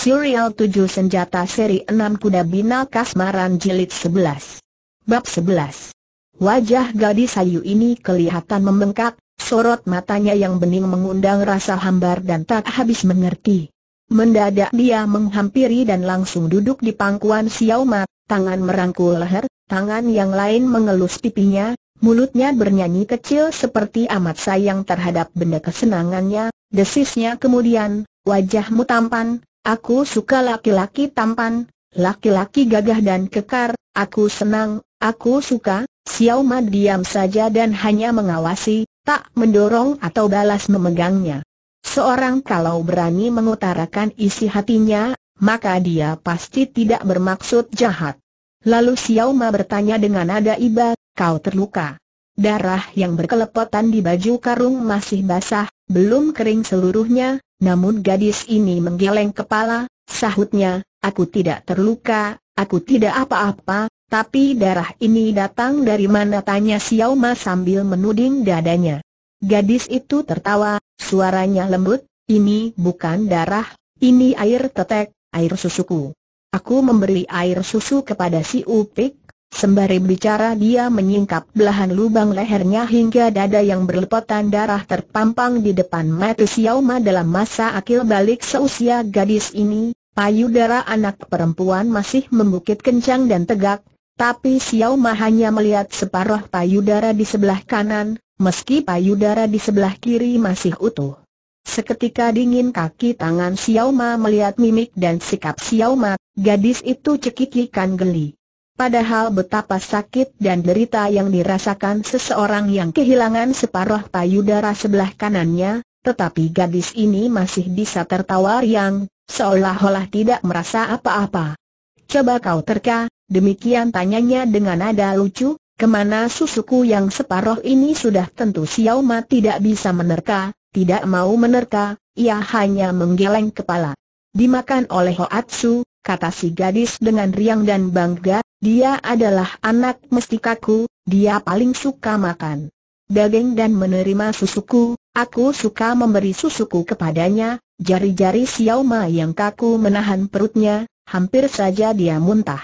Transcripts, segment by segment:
Serial 7 Senjata Seri 6 Kuda Bina Kasmaran Jilid 11 Bab 11 Wajah gadis Ayu ini kelihatan membengkak, sorot matanya yang bening mengundang rasa hambar dan tak habis mengerti. Mendadak dia menghampiri dan langsung duduk di pangkuan Xiao Ma tangan merangkul leher, tangan yang lain mengelus pipinya, mulutnya bernyanyi kecil seperti amat sayang terhadap benda kesenangannya, desisnya kemudian, wajahmu tampan, Aku suka laki-laki tampan, laki-laki gagah dan kekar, aku senang, aku suka, Xiao Ma diam saja dan hanya mengawasi, tak mendorong atau balas memegangnya. Seorang kalau berani mengutarakan isi hatinya, maka dia pasti tidak bermaksud jahat. Lalu Xiao Ma bertanya dengan nada iba, kau terluka. Darah yang berkelepotan di baju karung masih basah, belum kering seluruhnya, namun gadis ini menggeleng kepala, sahutnya, aku tidak terluka, aku tidak apa-apa, tapi darah ini datang dari mana tanya Xiao Ma sambil menuding dadanya. Gadis itu tertawa, suaranya lembut, ini bukan darah, ini air tetek, air susuku. Aku memberi air susu kepada si Upik, Sembari bicara dia menyingkap belahan lubang lehernya hingga dada yang berlepotan darah terpampang di depan mata Xiaoma dalam masa akil balik seusia gadis ini, payudara anak perempuan masih membukit kencang dan tegak, tapi Xiaoma hanya melihat separuh payudara di sebelah kanan, meski payudara di sebelah kiri masih utuh. Seketika dingin kaki tangan Xiaoma melihat mimik dan sikap Xiaoma, gadis itu cekikikan geli. Padahal betapa sakit dan derita yang dirasakan seseorang yang kehilangan separuh payudara sebelah kanannya, tetapi gadis ini masih bisa tertawa riang, seolah-olah tidak merasa apa-apa. Coba kau terka, demikian tanyanya dengan nada lucu, kemana susuku yang separuh ini sudah tentu Xiao tidak bisa menerka, tidak mau menerka, ia hanya menggeleng kepala. Dimakan oleh Hoatsu, kata si gadis dengan riang dan bangga, dia adalah anak mestikaku, dia paling suka makan daging dan menerima susuku, aku suka memberi susuku kepadanya, jari-jari Xiao yang kaku menahan perutnya, hampir saja dia muntah.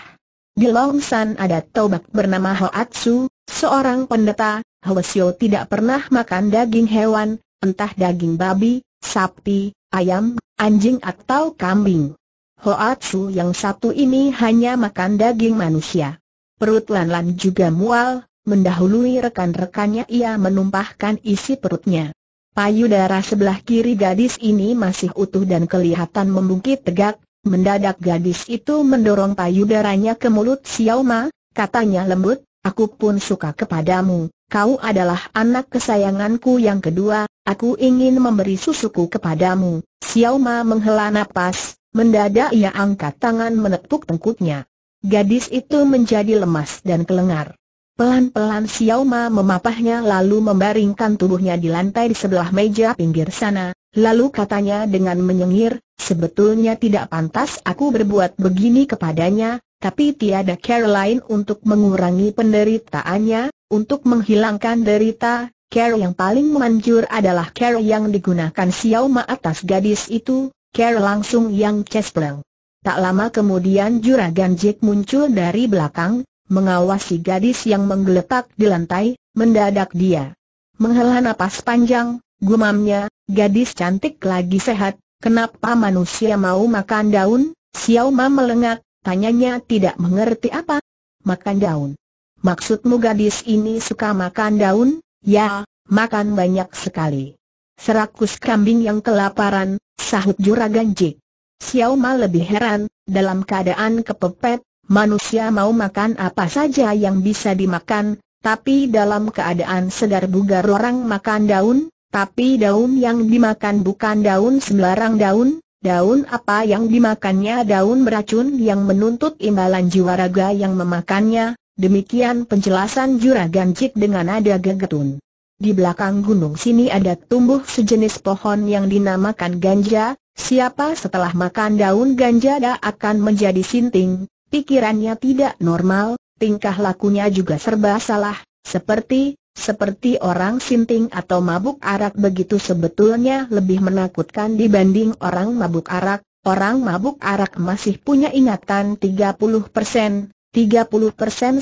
Di Longsan ada tobak bernama Hoatsu, seorang pendeta, Hwasyo tidak pernah makan daging hewan, entah daging babi, sapi, ayam, anjing atau kambing. Hoatsu yang satu ini hanya makan daging manusia. Perut Lan Lan juga mual, mendahului rekan-rekannya ia menumpahkan isi perutnya. Payudara sebelah kiri gadis ini masih utuh dan kelihatan membungkit tegak, mendadak gadis itu mendorong payudaranya ke mulut Xiao Ma, katanya lembut, aku pun suka kepadamu, kau adalah anak kesayanganku yang kedua, aku ingin memberi susuku kepadamu. Xiao Ma menghela napas, Mendadak ia angkat tangan menepuk tengkuknya. Gadis itu menjadi lemas dan kelengar. Pelan-pelan Xiao Ma memapahnya lalu membaringkan tubuhnya di lantai di sebelah meja pinggir sana, lalu katanya dengan menyengir, sebetulnya tidak pantas aku berbuat begini kepadanya, tapi tiada cara lain untuk mengurangi penderitaannya, untuk menghilangkan derita, Care yang paling manjur adalah care yang digunakan Xiao Ma atas gadis itu, Care langsung yang cespleng. Tak lama kemudian Juragan Jack muncul dari belakang, mengawasi gadis yang menggeletak di lantai, mendadak dia. Menghela napas panjang, gumamnya, gadis cantik lagi sehat, kenapa manusia mau makan daun? Xiao Ma melengak, tanyanya tidak mengerti apa. Makan daun. Maksudmu gadis ini suka makan daun? Ya, makan banyak sekali. Serakus kambing yang kelaparan, sahut juragan Jik. Xiao Ma lebih heran, dalam keadaan kepepet, manusia mau makan apa saja yang bisa dimakan, tapi dalam keadaan segar bugar orang makan daun, tapi daun yang dimakan bukan daun sembarang daun, daun apa yang dimakannya daun beracun yang menuntut imbalan jiwa raga yang memakannya, demikian penjelasan juragan Jik dengan nada gegetun. Di belakang gunung sini ada tumbuh sejenis pohon yang dinamakan ganja, siapa setelah makan daun ganja dah akan menjadi sinting, pikirannya tidak normal, tingkah lakunya juga serba salah, seperti, seperti orang sinting atau mabuk arak begitu sebetulnya lebih menakutkan dibanding orang mabuk arak, orang mabuk arak masih punya ingatan 30%, 30%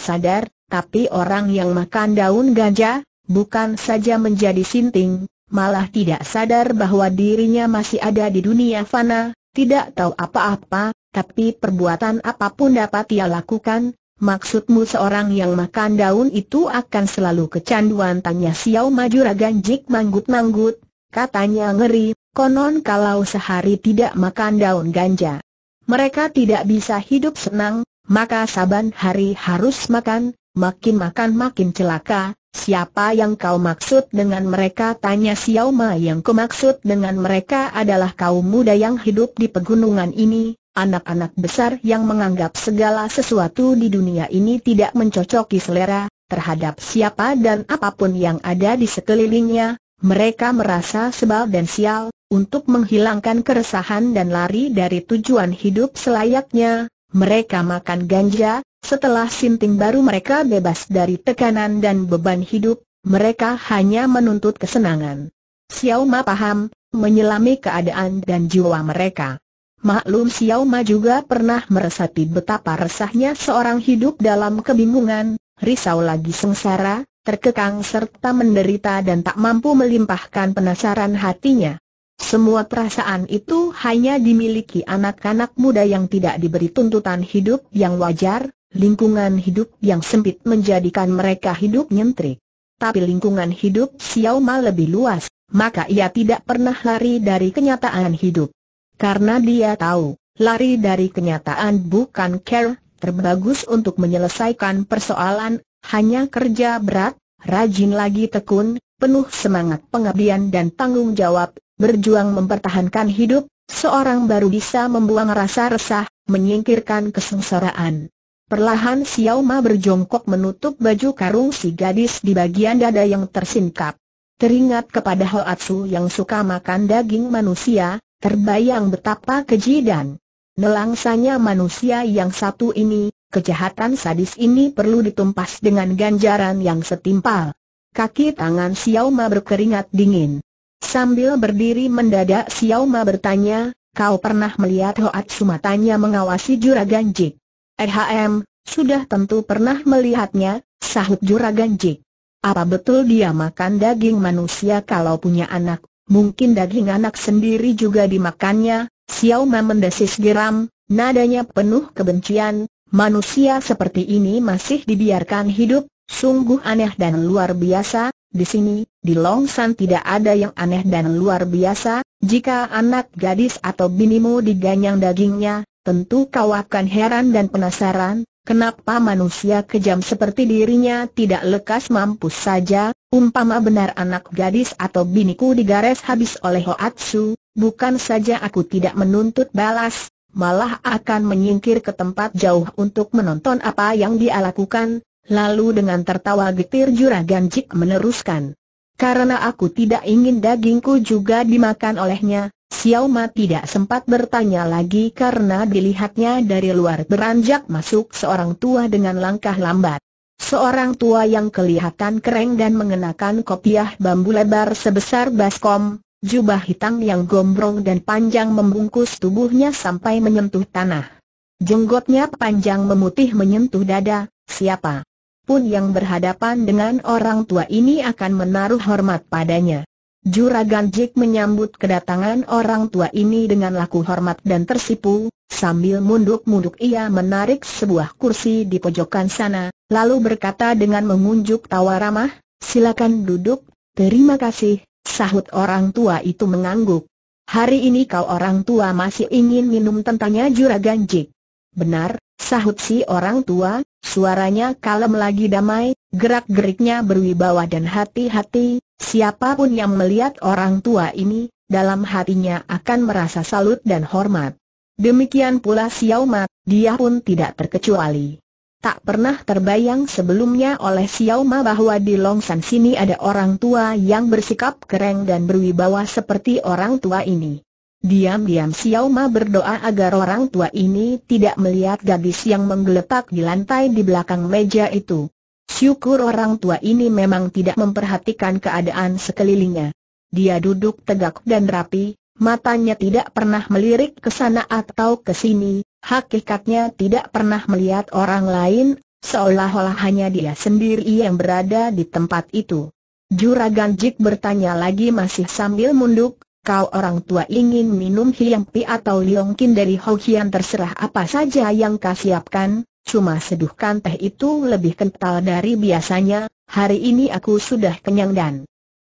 sadar, tapi orang yang makan daun ganja, bukan saja menjadi sinting, malah tidak sadar bahwa dirinya masih ada di dunia fana, tidak tahu apa-apa, tapi perbuatan apapun dapat ia lakukan, Maksudmu seorang yang makan daun itu akan selalu kecanduan tanya Xiao Maju Jik manggut-manggut, katanya ngeri, konon kalau sehari tidak makan daun ganja. Mereka tidak bisa hidup senang, maka saban hari harus makan, makin makan makin celaka, Siapa yang kau maksud dengan mereka? Tanya Xiao Ma yang maksud dengan mereka adalah kaum muda yang hidup di pegunungan ini, anak-anak besar yang menganggap segala sesuatu di dunia ini tidak mencocoki selera, terhadap siapa dan apapun yang ada di sekelilingnya, mereka merasa sebal dan sial, untuk menghilangkan keresahan dan lari dari tujuan hidup selayaknya, mereka makan ganja, setelah sinting baru mereka bebas dari tekanan dan beban hidup, mereka hanya menuntut kesenangan. Xiao Ma paham, menyelami keadaan dan jiwa mereka. Maklum Xiao Ma juga pernah meresapi betapa resahnya seorang hidup dalam kebingungan, risau lagi sengsara, terkekang serta menderita dan tak mampu melimpahkan penasaran hatinya. Semua perasaan itu hanya dimiliki anak-anak muda yang tidak diberi tuntutan hidup yang wajar, lingkungan hidup yang sempit menjadikan mereka hidup nyentrik. Tapi lingkungan hidup Xiao Ma lebih luas, maka ia tidak pernah lari dari kenyataan hidup. Karena dia tahu, lari dari kenyataan bukan care, terbagus untuk menyelesaikan persoalan, hanya kerja berat, rajin lagi tekun, penuh semangat pengabdian dan tanggung jawab, berjuang mempertahankan hidup, seorang baru bisa membuang rasa resah, menyingkirkan kesengsaraan. Perlahan Xiao Ma berjongkok menutup baju karung si gadis di bagian dada yang tersingkap. Teringat kepada Hoatsu yang suka makan daging manusia, terbayang betapa keji dan nelangsanya manusia yang satu ini, kejahatan sadis ini perlu ditumpas dengan ganjaran yang setimpal. Kaki tangan Xiao Ma berkeringat dingin. Sambil berdiri mendadak Xiao Ma bertanya, kau pernah melihat Hoat Sumatanya mengawasi Juragan Jik? Ehm, sudah tentu pernah melihatnya, sahut Juragan Jik. Apa betul dia makan daging manusia kalau punya anak? Mungkin daging anak sendiri juga dimakannya, Xiao Ma mendesis geram, nadanya penuh kebencian, manusia seperti ini masih dibiarkan hidup, sungguh aneh dan luar biasa, di sini, di Longsan tidak ada yang aneh dan luar biasa, jika anak gadis atau binimu diganyang dagingnya, tentu kau akan heran dan penasaran, Kenapa manusia kejam seperti dirinya tidak lekas mampus saja, umpama benar anak gadis atau biniku digares habis oleh Hoatsu, bukan saja aku tidak menuntut balas, malah akan menyingkir ke tempat jauh untuk menonton apa yang dia lakukan, Lalu dengan tertawa getir Juragan Jik meneruskan. Karena aku tidak ingin dagingku juga dimakan olehnya, Xiao Ma tidak sempat bertanya lagi karena dilihatnya dari luar beranjak masuk seorang tua dengan langkah lambat. Seorang tua yang kelihatan kering dan mengenakan kopiah bambu lebar sebesar baskom, jubah hitam yang gombrong dan panjang membungkus tubuhnya sampai menyentuh tanah. Jenggotnya panjang memutih menyentuh dada, siapa? pun yang berhadapan dengan orang tua ini akan menaruh hormat padanya. Juragan Jik menyambut kedatangan orang tua ini dengan laku hormat dan tersipu, sambil munduk-munduk ia menarik sebuah kursi di pojokan sana, lalu berkata dengan mengunjuk tawa ramah, silakan duduk, terima kasih, sahut orang tua itu mengangguk. Hari ini kau orang tua masih ingin minum tentangnya Juragan Jik. Benar, Sahut si orang tua, suaranya kalem lagi damai, gerak-geriknya berwibawa dan hati-hati, siapapun yang melihat orang tua ini, dalam hatinya akan merasa salut dan hormat. Demikian pula Xiao Mat, dia pun tidak terkecuali. Tak pernah terbayang sebelumnya oleh Xiao Ma bahwa di Longsan sini ada orang tua yang bersikap keren dan berwibawa seperti orang tua ini. Diam-diam Xiao Ma berdoa agar orang tua ini tidak melihat gadis yang menggeletak di lantai di belakang meja itu. Syukur orang tua ini memang tidak memperhatikan keadaan sekelilingnya. Dia duduk tegak dan rapi, matanya tidak pernah melirik ke sana atau ke sini, hakikatnya tidak pernah melihat orang lain, seolah-olah hanya dia sendiri yang berada di tempat itu. Juragan Jik bertanya lagi masih sambil munduk, Kau orang tua ingin minum hiang pi atau liongkin dari Hokian terserah apa saja yang kau siapkan, cuma seduhkan teh itu lebih kental dari biasanya, hari ini aku sudah kenyang dan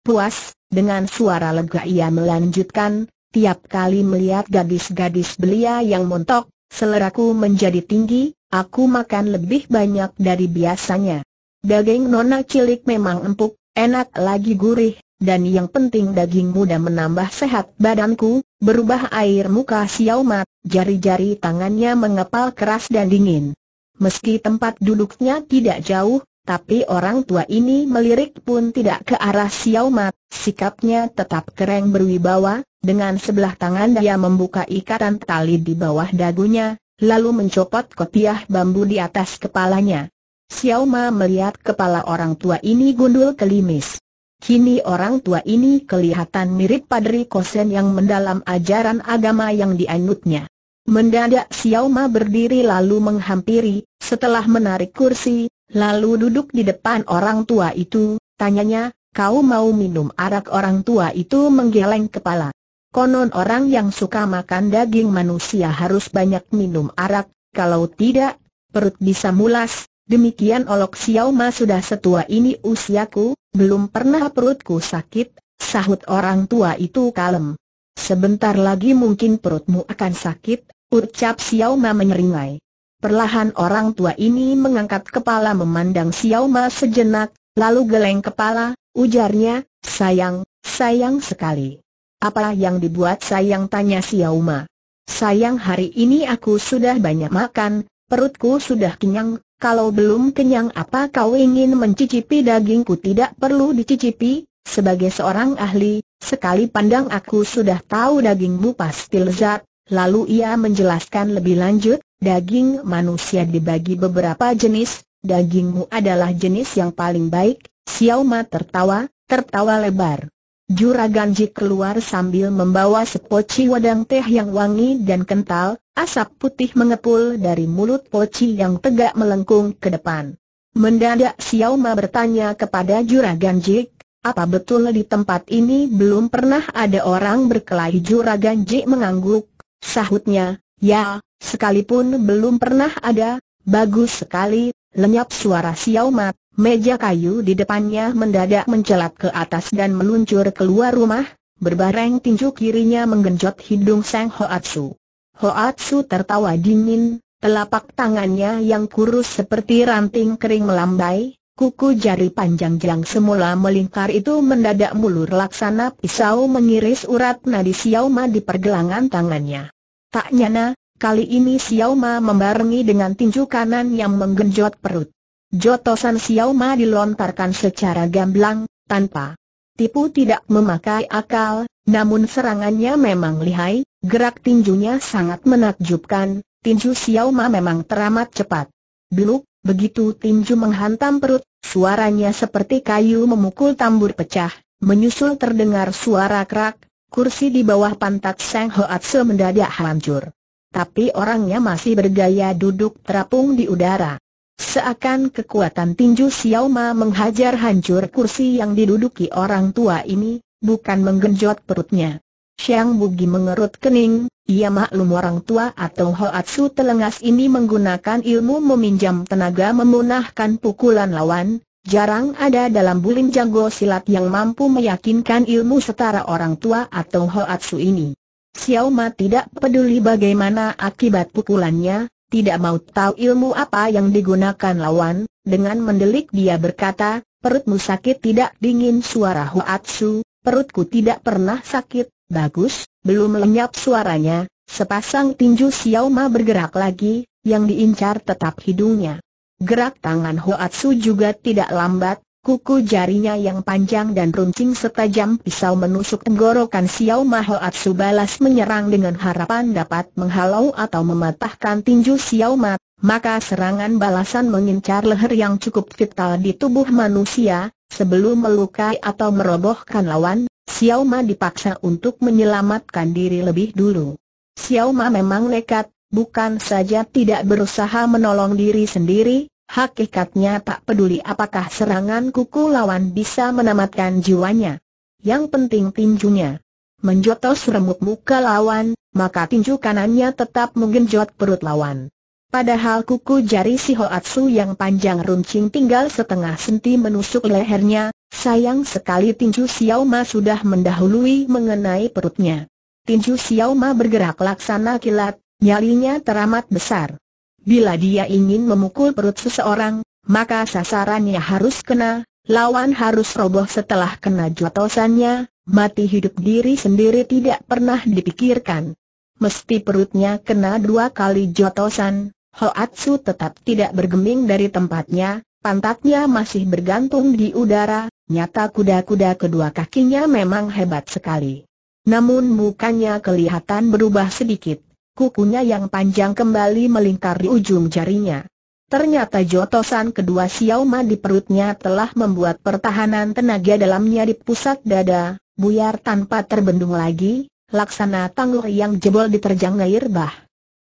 puas, dengan suara lega ia melanjutkan, tiap kali melihat gadis-gadis belia yang montok, seleraku menjadi tinggi, aku makan lebih banyak dari biasanya. Daging nona cilik memang empuk, enak lagi gurih, dan yang penting daging muda menambah sehat badanku, berubah air muka Xiao jari-jari tangannya mengepal keras dan dingin. Meski tempat duduknya tidak jauh, tapi orang tua ini melirik pun tidak ke arah Xiao sikapnya tetap keren berwibawa, dengan sebelah tangan dia membuka ikatan tali di bawah dagunya, lalu mencopot kotiah bambu di atas kepalanya. Xiao melihat kepala orang tua ini gundul kelimis. Kini orang tua ini kelihatan mirip Padri Kosen yang mendalam ajaran agama yang dianutnya. Mendadak Xiao Ma berdiri lalu menghampiri, setelah menarik kursi, lalu duduk di depan orang tua itu, tanyanya, kau mau minum arak orang tua itu menggeleng kepala. Konon orang yang suka makan daging manusia harus banyak minum arak, kalau tidak, perut bisa mulas, Demikian olok Xiao Ma sudah setua ini usiaku, belum pernah perutku sakit, sahut orang tua itu kalem. Sebentar lagi mungkin perutmu akan sakit, ucap Xiao Ma menyeringai. Perlahan orang tua ini mengangkat kepala memandang Xiao Ma sejenak, lalu geleng kepala, ujarnya, sayang, sayang sekali. Apa yang dibuat sayang tanya Xiao Ma. Sayang hari ini aku sudah banyak makan, perutku sudah kenyang, kalau belum kenyang apa kau ingin mencicipi dagingku tidak perlu dicicipi, sebagai seorang ahli, sekali pandang aku sudah tahu dagingmu pasti lezat, lalu ia menjelaskan lebih lanjut, daging manusia dibagi beberapa jenis, dagingmu adalah jenis yang paling baik, Xiao Ma tertawa, tertawa lebar. Juragan Ji keluar sambil membawa sepoci wadang teh yang wangi dan kental, asap putih mengepul dari mulut poci yang tegak melengkung ke depan. Mendadak Xiao Ma bertanya kepada Juragan Ji, apa betul di tempat ini belum pernah ada orang berkelahi Juragan Ji mengangguk, sahutnya, ya, sekalipun belum pernah ada, bagus sekali, lenyap suara Xiao Ma, Meja kayu di depannya mendadak mencelat ke atas dan meluncur keluar rumah, berbareng tinju kirinya menggenjot hidung Sang Hoatsu. Hoatsu tertawa dingin, telapak tangannya yang kurus seperti ranting kering melambai, kuku jari panjang yang semula melingkar itu mendadak mulur laksana pisau mengiris urat nadi Xiaoma di pergelangan tangannya. Tak nyana, kali ini Xiaoma membarengi dengan tinju kanan yang menggenjot perut. Jotosan Xiaoma dilontarkan secara gamblang, tanpa tipu tidak memakai akal, namun serangannya memang lihai, gerak tinjunya sangat menakjubkan, tinju Xiaoma memang teramat cepat. Beluk, begitu tinju menghantam perut, suaranya seperti kayu memukul tambur pecah, menyusul terdengar suara kerak, kursi di bawah pantat Seng Hoatse mendadak hancur. Tapi orangnya masih bergaya duduk terapung di udara. Seakan kekuatan tinju Xiao Ma menghajar hancur kursi yang diduduki orang tua ini, bukan menggenjot perutnya. Xiang Bugi mengerut kening, ia maklum orang tua atau Hoatsu telengas ini menggunakan ilmu meminjam tenaga memunahkan pukulan lawan, jarang ada dalam bulim jago silat yang mampu meyakinkan ilmu setara orang tua atau Hoatsu ini. Xiao Ma tidak peduli bagaimana akibat pukulannya, tidak mau tahu ilmu apa yang digunakan lawan, dengan mendelik dia berkata, perutmu sakit tidak dingin suara Huatsu, perutku tidak pernah sakit, bagus, belum lenyap suaranya, sepasang tinju Xiao bergerak lagi, yang diincar tetap hidungnya. Gerak tangan Huatsu juga tidak lambat, Kuku jarinya yang panjang dan runcing setajam pisau menusuk tenggorokan Xiao Maho Atsu balas menyerang dengan harapan dapat menghalau atau mematahkan tinju Xiao Ma. Maka serangan balasan mengincar leher yang cukup vital di tubuh manusia, sebelum melukai atau merobohkan lawan, Xiao Ma dipaksa untuk menyelamatkan diri lebih dulu. Xiao Ma memang nekat, bukan saja tidak berusaha menolong diri sendiri, Hakikatnya tak peduli apakah serangan kuku lawan bisa menamatkan jiwanya. Yang penting tinjunya. Menjotos remuk muka lawan, maka tinju kanannya tetap menggenjot perut lawan. Padahal kuku jari si Hoatsu yang panjang runcing tinggal setengah senti menusuk lehernya, sayang sekali tinju Xiao Ma sudah mendahului mengenai perutnya. Tinju Xiao Ma bergerak laksana kilat, nyalinya teramat besar. Bila dia ingin memukul perut seseorang, maka sasarannya harus kena, lawan harus roboh setelah kena jatosannya, mati hidup diri sendiri tidak pernah dipikirkan. Mesti perutnya kena dua kali jotosan, Hoatsu tetap tidak bergeming dari tempatnya, pantatnya masih bergantung di udara, nyata kuda-kuda kedua kakinya memang hebat sekali. Namun mukanya kelihatan berubah sedikit kukunya yang panjang kembali melingkar di ujung jarinya. Ternyata jotosan kedua Xiao Ma di perutnya telah membuat pertahanan tenaga dalamnya di pusat dada, buyar tanpa terbendung lagi, laksana tangguh yang jebol diterjang air bah.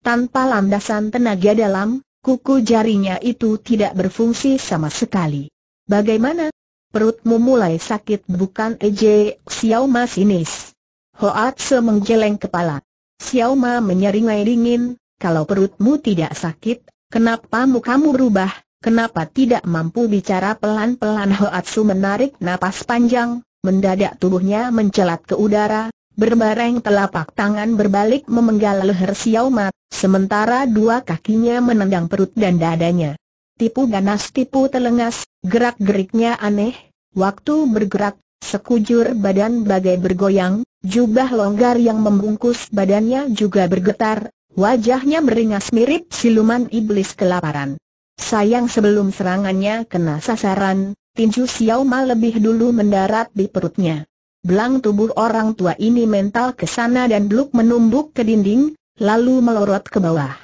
Tanpa landasan tenaga dalam, kuku jarinya itu tidak berfungsi sama sekali. Bagaimana? Perutmu mulai sakit bukan ej Xiao Ma sinis. Hoat semenggeleng kepala. Xiao Ma menyeringai dingin, kalau perutmu tidak sakit, kenapa mukamu berubah, kenapa tidak mampu bicara pelan-pelan Hoatsu menarik napas panjang, mendadak tubuhnya mencelat ke udara, berbareng telapak tangan berbalik memenggal leher Xiao sementara dua kakinya menendang perut dan dadanya. Tipu ganas tipu telengas, gerak-geriknya aneh, waktu bergerak, sekujur badan bagai bergoyang, Jubah longgar yang membungkus badannya juga bergetar, wajahnya beringas mirip siluman iblis kelaparan. Sayang sebelum serangannya kena sasaran, tinju Xiao Ma lebih dulu mendarat di perutnya. Belang tubuh orang tua ini mental ke sana dan bluk menumbuk ke dinding, lalu melorot ke bawah.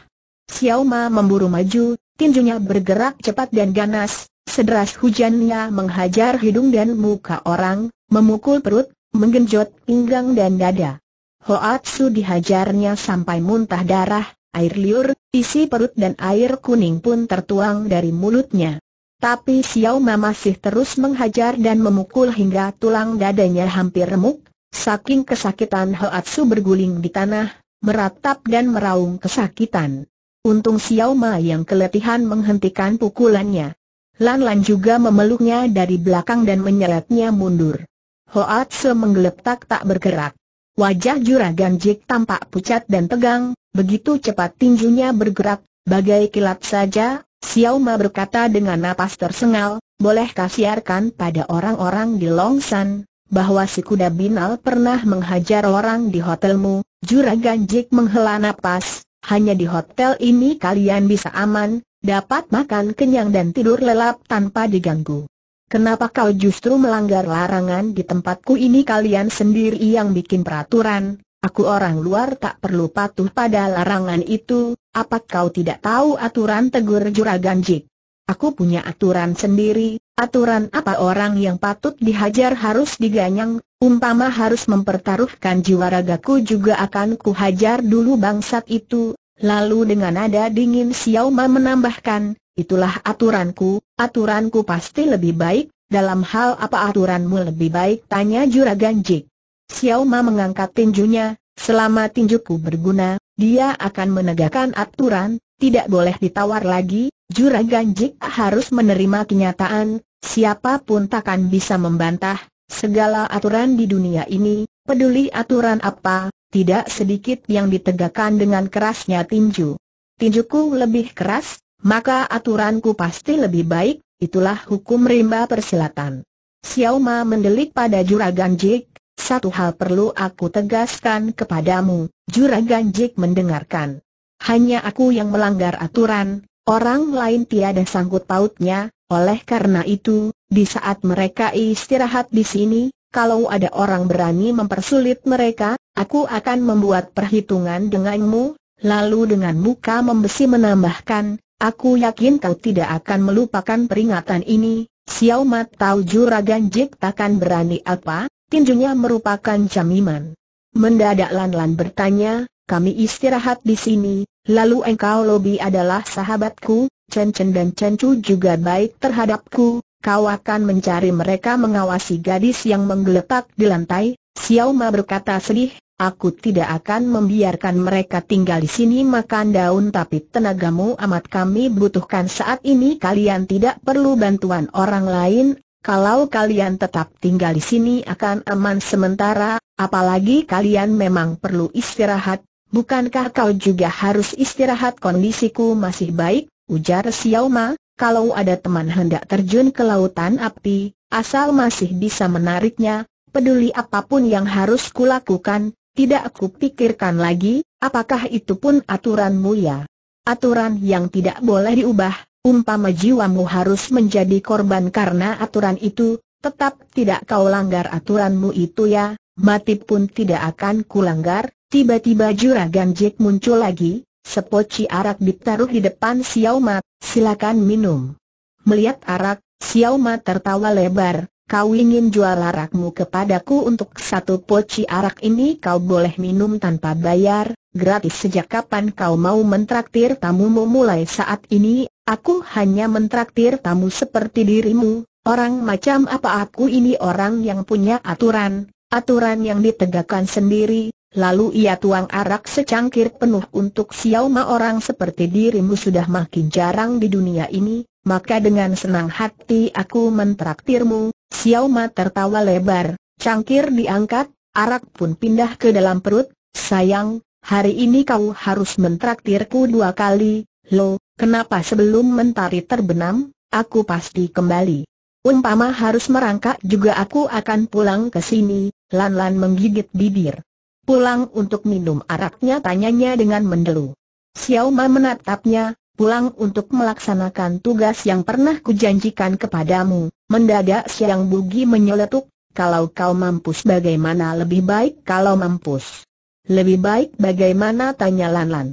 Xiao Ma memburu maju, tinjunya bergerak cepat dan ganas, Sederas hujannya menghajar hidung dan muka orang, memukul perut, menggenjot pinggang dan dada. Hoatsu dihajarnya sampai muntah darah, air liur, isi perut dan air kuning pun tertuang dari mulutnya. Tapi Xiao Ma masih terus menghajar dan memukul hingga tulang dadanya hampir remuk, saking kesakitan Hoatsu berguling di tanah, meratap dan meraung kesakitan. Untung Xiao Ma yang keletihan menghentikan pukulannya. Lan Lan juga memeluknya dari belakang dan menyeretnya mundur. Hoat Se menggeletak tak bergerak. Wajah juragan Jik tampak pucat dan tegang, begitu cepat tinjunya bergerak, bagai kilat saja, Xiao Ma berkata dengan napas tersengal, boleh kasiarkan pada orang-orang di Longsan, bahwa si kuda binal pernah menghajar orang di hotelmu, juragan Jik menghela napas, hanya di hotel ini kalian bisa aman, dapat makan kenyang dan tidur lelap tanpa diganggu. Kenapa kau justru melanggar larangan di tempatku ini kalian sendiri yang bikin peraturan, aku orang luar tak perlu patuh pada larangan itu, apa kau tidak tahu aturan tegur juragan Jik? Aku punya aturan sendiri, aturan apa orang yang patut dihajar harus diganyang, umpama harus mempertaruhkan jiwa ragaku juga akan kuhajar dulu bangsat itu, Lalu dengan nada dingin Xiao Ma menambahkan, Itulah aturanku, aturanku pasti lebih baik, dalam hal apa aturanmu lebih baik tanya Juragan Jik. Xiao Ma mengangkat tinjunya, selama tinjuku berguna, dia akan menegakkan aturan, tidak boleh ditawar lagi, Juragan Jik harus menerima kenyataan, siapapun takkan bisa membantah, segala aturan di dunia ini, peduli aturan apa, tidak sedikit yang ditegakkan dengan kerasnya tinju. Tinjuku lebih keras, maka aturanku pasti lebih baik, itulah hukum rimba persilatan. Xiao Ma mendelik pada Juragan Jik, satu hal perlu aku tegaskan kepadamu, Juragan Jik mendengarkan. Hanya aku yang melanggar aturan, orang lain tiada sangkut pautnya, oleh karena itu, di saat mereka istirahat di sini, kalau ada orang berani mempersulit mereka, aku akan membuat perhitungan denganmu, lalu dengan muka membesi menambahkan, Aku yakin kau tidak akan melupakan peringatan ini, Xiao Mat tahu juragan Jik takkan berani apa, tinjunya merupakan camiman. Mendadak Lan Lan bertanya, kami istirahat di sini, lalu engkau Lobi adalah sahabatku, Chen Chen dan Chen Chu juga baik terhadapku, kau akan mencari mereka mengawasi gadis yang menggeletak di lantai, Xiao Ma berkata sedih, Aku tidak akan membiarkan mereka tinggal di sini makan daun tapi tenagamu amat kami butuhkan saat ini kalian tidak perlu bantuan orang lain, kalau kalian tetap tinggal di sini akan aman sementara, apalagi kalian memang perlu istirahat, bukankah kau juga harus istirahat kondisiku masih baik, ujar Xiaoma. kalau ada teman hendak terjun ke lautan api, asal masih bisa menariknya, peduli apapun yang harus kulakukan, tidak aku pikirkan lagi, apakah itu pun aturanmu ya? Aturan yang tidak boleh diubah, umpama jiwamu harus menjadi korban karena aturan itu, tetap tidak kau langgar aturanmu itu ya, mati pun tidak akan kulanggar, tiba-tiba juragan Jack muncul lagi, sepoci arak ditaruh di depan Xiao Mat, silakan minum. Melihat arak, Xiao Mat tertawa lebar, kau ingin jual arakmu kepadaku untuk satu poci arak ini kau boleh minum tanpa bayar, gratis sejak kapan kau mau mentraktir tamumu mulai saat ini, aku hanya mentraktir tamu seperti dirimu, orang macam apa aku ini orang yang punya aturan, aturan yang ditegakkan sendiri, Lalu ia tuang arak secangkir penuh untuk Xiao Ma orang seperti dirimu sudah makin jarang di dunia ini, maka dengan senang hati aku mentraktirmu. Xiao Ma tertawa lebar, cangkir diangkat, arak pun pindah ke dalam perut. Sayang, hari ini kau harus mentraktirku dua kali. Lo, kenapa sebelum mentari terbenam, aku pasti kembali. Umpama harus merangkak juga aku akan pulang ke sini, Lan Lan menggigit bibir. Pulang untuk minum araknya tanyanya dengan mendelu. Xiao Ma menatapnya, pulang untuk melaksanakan tugas yang pernah kujanjikan kepadamu. Mendadak siang Bugi menyeletuk, kalau kau mampus bagaimana lebih baik kalau mampus. Lebih baik bagaimana tanya Lan Lan.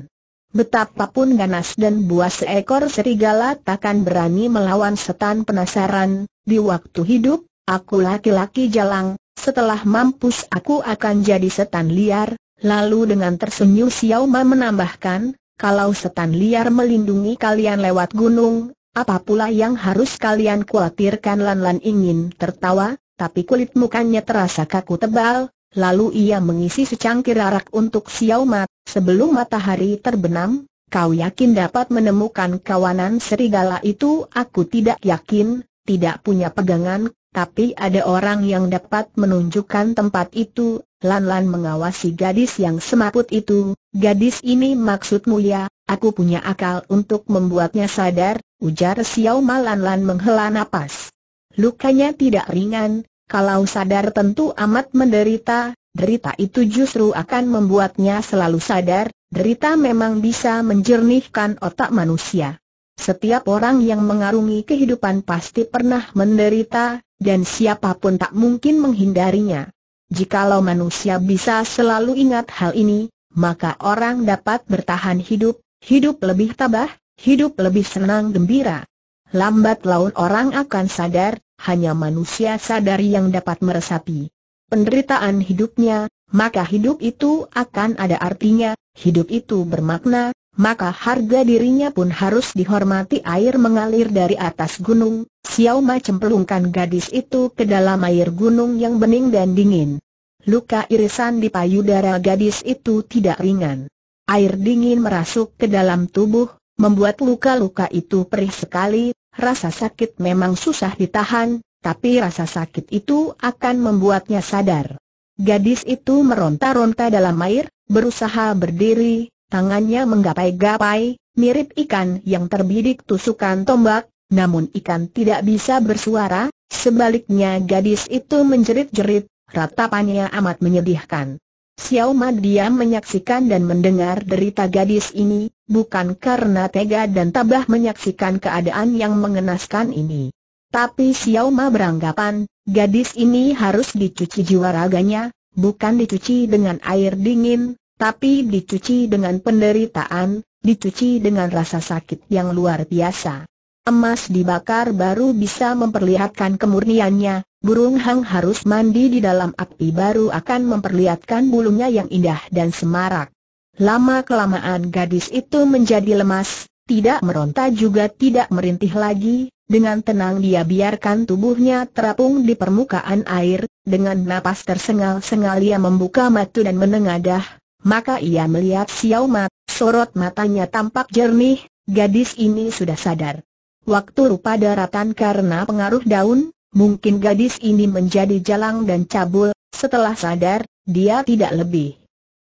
Betapapun ganas dan buas seekor serigala takkan berani melawan setan penasaran, di waktu hidup, aku laki-laki jalang, setelah mampus aku akan jadi setan liar, lalu dengan tersenyum Xiao Ma menambahkan, kalau setan liar melindungi kalian lewat gunung, apa pula yang harus kalian khawatirkan Lan-Lan ingin tertawa, tapi kulit mukanya terasa kaku tebal, lalu ia mengisi secangkir arak untuk Xiao Ma, sebelum matahari terbenam, kau yakin dapat menemukan kawanan serigala itu? Aku tidak yakin, tidak punya pegangan, tapi ada orang yang dapat menunjukkan tempat itu, Lan-Lan mengawasi gadis yang semaput itu, gadis ini maksudmu ya, aku punya akal untuk membuatnya sadar, ujar Xiao Ma Lan-Lan menghela nafas. Lukanya tidak ringan, kalau sadar tentu amat menderita, derita itu justru akan membuatnya selalu sadar, derita memang bisa menjernihkan otak manusia. Setiap orang yang mengarungi kehidupan pasti pernah menderita, dan siapapun tak mungkin menghindarinya. Jikalau manusia bisa selalu ingat hal ini, maka orang dapat bertahan hidup, hidup lebih tabah, hidup lebih senang gembira. Lambat laun orang akan sadar, hanya manusia sadar yang dapat meresapi penderitaan hidupnya, maka hidup itu akan ada artinya, hidup itu bermakna, maka harga dirinya pun harus dihormati air mengalir dari atas gunung. Xiao Ma cemplungkan gadis itu ke dalam air gunung yang bening dan dingin. Luka irisan di payudara gadis itu tidak ringan. Air dingin merasuk ke dalam tubuh, membuat luka-luka itu perih sekali, rasa sakit memang susah ditahan, tapi rasa sakit itu akan membuatnya sadar. Gadis itu meronta-ronta dalam air, berusaha berdiri, Tangannya menggapai-gapai, mirip ikan yang terbidik tusukan tombak, namun ikan tidak bisa bersuara, sebaliknya gadis itu menjerit-jerit, ratapannya amat menyedihkan. Xiao Ma diam menyaksikan dan mendengar derita gadis ini, bukan karena tega dan tabah menyaksikan keadaan yang mengenaskan ini. Tapi Xiao Ma beranggapan, gadis ini harus dicuci jiwa raganya, bukan dicuci dengan air dingin, tapi dicuci dengan penderitaan, dicuci dengan rasa sakit yang luar biasa. Emas dibakar baru bisa memperlihatkan kemurniannya, burung hang harus mandi di dalam api baru akan memperlihatkan bulunya yang indah dan semarak. Lama-kelamaan gadis itu menjadi lemas, tidak meronta juga tidak merintih lagi, dengan tenang dia biarkan tubuhnya terapung di permukaan air, dengan napas tersengal-sengal ia membuka matu dan menengadah, maka ia melihat Xiao Ma, sorot matanya tampak jernih, gadis ini sudah sadar. Waktu rupa daratan karena pengaruh daun, mungkin gadis ini menjadi jalang dan cabul, setelah sadar, dia tidak lebih.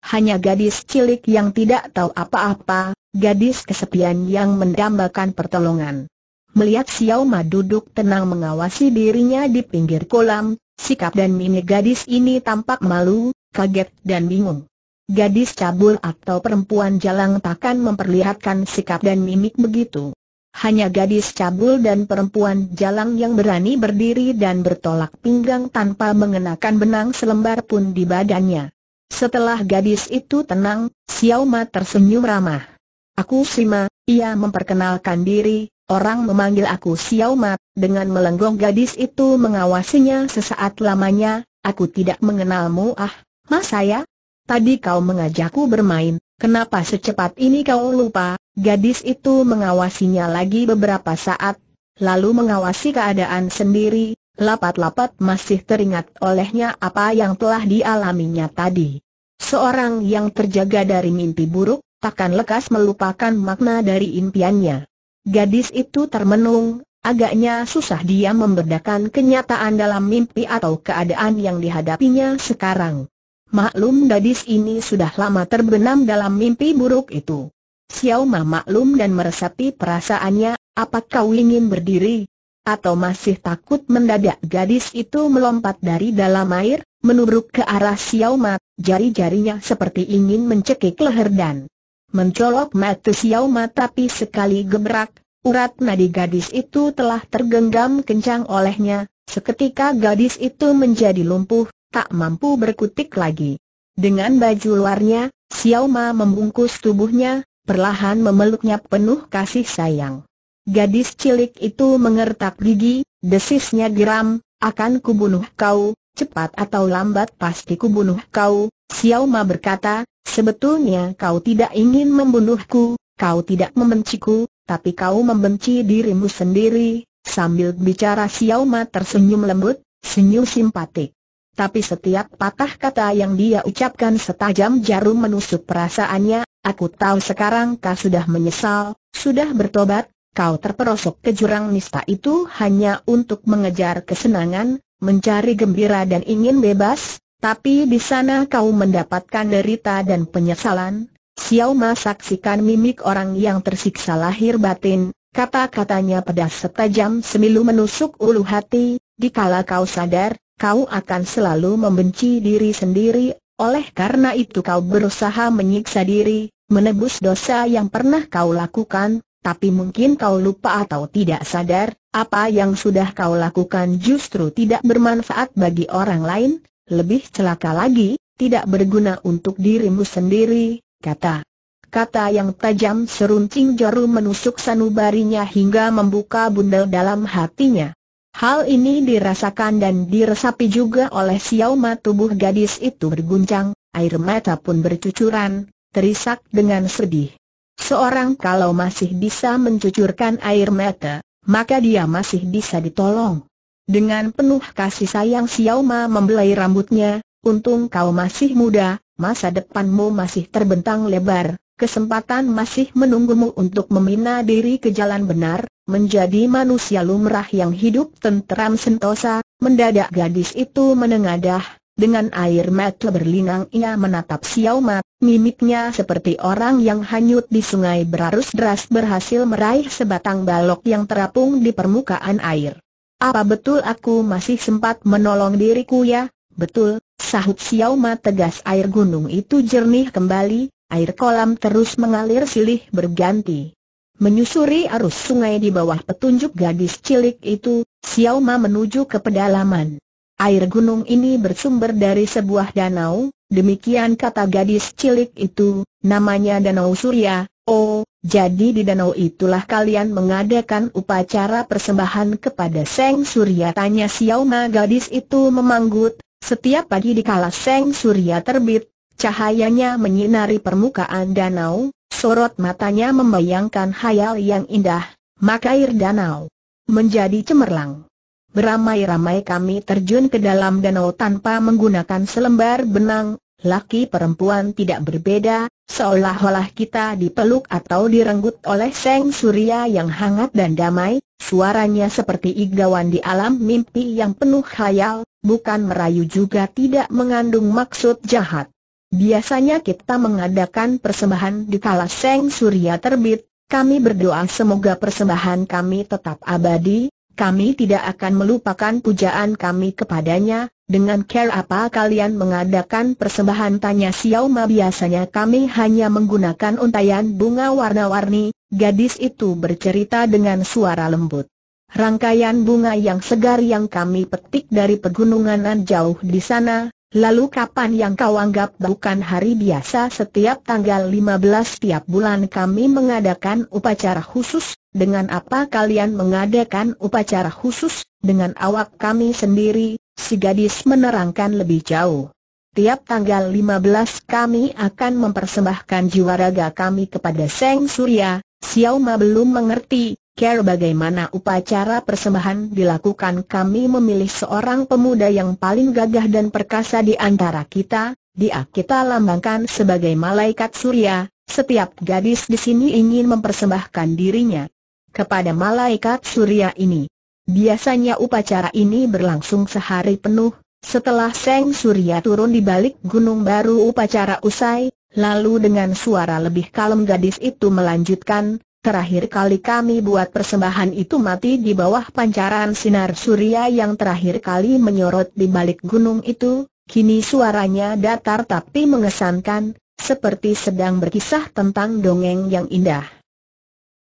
Hanya gadis cilik yang tidak tahu apa-apa, gadis kesepian yang mendambakan pertolongan. Melihat Xiao Ma duduk tenang mengawasi dirinya di pinggir kolam, sikap dan mimik gadis ini tampak malu, kaget dan bingung. Gadis cabul atau perempuan jalang takkan memperlihatkan sikap dan mimik begitu. Hanya gadis cabul dan perempuan jalang yang berani berdiri dan bertolak pinggang tanpa mengenakan benang selembar pun di badannya. Setelah gadis itu tenang, Xiao Ma tersenyum ramah. Aku Sima, ia memperkenalkan diri, orang memanggil aku Xiao Ma, dengan melenggong gadis itu mengawasinya sesaat lamanya, aku tidak mengenalmu ah, mas saya, tadi kau mengajakku bermain, kenapa secepat ini kau lupa? Gadis itu mengawasinya lagi beberapa saat, lalu mengawasi keadaan sendiri, lapat-lapat masih teringat olehnya apa yang telah dialaminya tadi. Seorang yang terjaga dari mimpi buruk, takkan lekas melupakan makna dari impiannya. Gadis itu termenung, agaknya susah dia membedakan kenyataan dalam mimpi atau keadaan yang dihadapinya sekarang. Maklum gadis ini sudah lama terbenam dalam mimpi buruk itu. Xiao Ma maklum dan meresapi perasaannya, Apakah kau ingin berdiri? Atau masih takut mendadak gadis itu melompat dari dalam air, menubruk ke arah Xiao Ma, jari-jarinya seperti ingin mencekik leher dan mencolok mata Xiao Ma tapi sekali gebrak, urat nadi gadis itu telah tergenggam kencang olehnya, seketika gadis itu menjadi lumpuh, tak mampu berkutik lagi. Dengan baju luarnya, Xiao Ma membungkus tubuhnya, perlahan memeluknya penuh kasih sayang. Gadis cilik itu mengertak gigi, desisnya geram, akan kubunuh kau, cepat atau lambat pasti kubunuh kau, Xiao Ma berkata, sebetulnya kau tidak ingin membunuhku, kau tidak membenciku, tapi kau membenci dirimu sendiri, sambil bicara Xiao Ma tersenyum lembut, senyum simpatik tapi setiap patah kata yang dia ucapkan setajam jarum menusuk perasaannya, aku tahu sekarang kau sudah menyesal, sudah bertobat, kau terperosok ke jurang nista itu hanya untuk mengejar kesenangan, mencari gembira dan ingin bebas, tapi di sana kau mendapatkan derita dan penyesalan. Xiao Ma saksikan mimik orang yang tersiksa lahir batin, kata-katanya pedas setajam semilu menusuk ulu hati, Di dikala kau sadar, kau akan selalu membenci diri sendiri, oleh karena itu kau berusaha menyiksa diri, menebus dosa yang pernah kau lakukan, tapi mungkin kau lupa atau tidak sadar, apa yang sudah kau lakukan justru tidak bermanfaat bagi orang lain, lebih celaka lagi, tidak berguna untuk dirimu sendiri, kata. Kata yang tajam seruncing jarum menusuk sanubarinya hingga membuka bundel dalam hatinya. Hal ini dirasakan dan diresapi juga oleh Xiaoma tubuh gadis itu berguncang, air mata pun bercucuran, terisak dengan sedih. Seorang kalau masih bisa mencucurkan air mata, maka dia masih bisa ditolong. Dengan penuh kasih sayang Xiaoma membelai rambutnya, untung kau masih muda, masa depanmu masih terbentang lebar, kesempatan masih menunggumu untuk memina diri ke jalan benar, menjadi manusia lumrah yang hidup tentram sentosa, mendadak gadis itu menengadah, dengan air mata berlinang ia menatap Xiao Ma, mimiknya seperti orang yang hanyut di sungai berarus deras berhasil meraih sebatang balok yang terapung di permukaan air. Apa betul aku masih sempat menolong diriku ya? Betul, sahut Xiao Ma tegas air gunung itu jernih kembali, air kolam terus mengalir silih berganti. Menyusuri arus sungai di bawah petunjuk gadis cilik itu, Xiao Ma menuju ke pedalaman. Air gunung ini bersumber dari sebuah danau, demikian kata gadis cilik itu, namanya Danau Surya, oh, jadi di danau itulah kalian mengadakan upacara persembahan kepada Seng Surya tanya Xiao Ma gadis itu memanggut, setiap pagi di dikala Seng Surya terbit, cahayanya menyinari permukaan danau, sorot matanya membayangkan hayal yang indah, maka air danau menjadi cemerlang. Beramai-ramai kami terjun ke dalam danau tanpa menggunakan selembar benang, laki perempuan tidak berbeda, seolah-olah kita dipeluk atau direnggut oleh seng surya yang hangat dan damai, suaranya seperti igawan di alam mimpi yang penuh khayal, bukan merayu juga tidak mengandung maksud jahat. Biasanya kita mengadakan persembahan di kala Seng Surya terbit, kami berdoa semoga persembahan kami tetap abadi, kami tidak akan melupakan pujaan kami kepadanya, dengan care apa kalian mengadakan persembahan tanya Xiao Ma biasanya kami hanya menggunakan untayan bunga warna-warni, gadis itu bercerita dengan suara lembut. Rangkaian bunga yang segar yang kami petik dari pegunungan jauh di sana, Lalu kapan yang kau anggap bukan hari biasa setiap tanggal 15 tiap bulan kami mengadakan upacara khusus, dengan apa kalian mengadakan upacara khusus, dengan awak kami sendiri, si gadis menerangkan lebih jauh. Tiap tanggal 15 kami akan mempersembahkan jiwa raga kami kepada Seng Surya, Xiao Ma belum mengerti, care bagaimana upacara persembahan dilakukan kami memilih seorang pemuda yang paling gagah dan perkasa di antara kita, dia kita lambangkan sebagai malaikat surya, setiap gadis di sini ingin mempersembahkan dirinya kepada malaikat surya ini. Biasanya upacara ini berlangsung sehari penuh, setelah Seng Surya turun di balik gunung baru upacara usai, lalu dengan suara lebih kalem gadis itu melanjutkan, Terakhir kali kami buat persembahan itu mati di bawah pancaran sinar surya yang terakhir kali menyorot di balik gunung itu, kini suaranya datar tapi mengesankan, seperti sedang berkisah tentang dongeng yang indah.